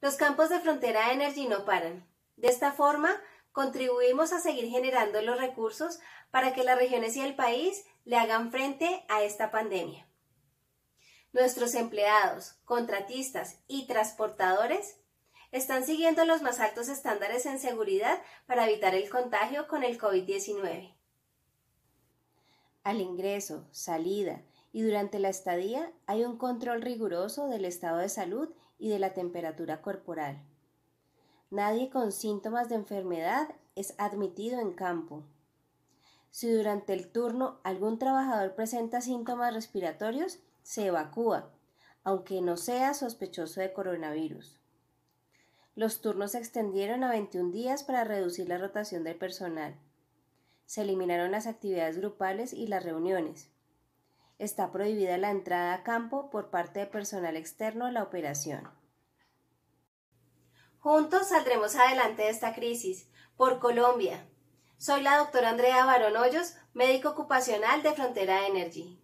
Los campos de frontera Energy no paran. De esta forma, contribuimos a seguir generando los recursos para que las regiones y el país le hagan frente a esta pandemia. Nuestros empleados, contratistas y transportadores están siguiendo los más altos estándares en seguridad para evitar el contagio con el COVID-19. Al ingreso, salida y durante la estadía hay un control riguroso del estado de salud y de la temperatura corporal. Nadie con síntomas de enfermedad es admitido en campo. Si durante el turno algún trabajador presenta síntomas respiratorios, se evacúa, aunque no sea sospechoso de coronavirus. Los turnos se extendieron a 21 días para reducir la rotación del personal. Se eliminaron las actividades grupales y las reuniones. Está prohibida la entrada a campo por parte de personal externo a la operación. Juntos saldremos adelante de esta crisis. Por Colombia. Soy la doctora Andrea Barón Hoyos, médico ocupacional de Frontera Energy.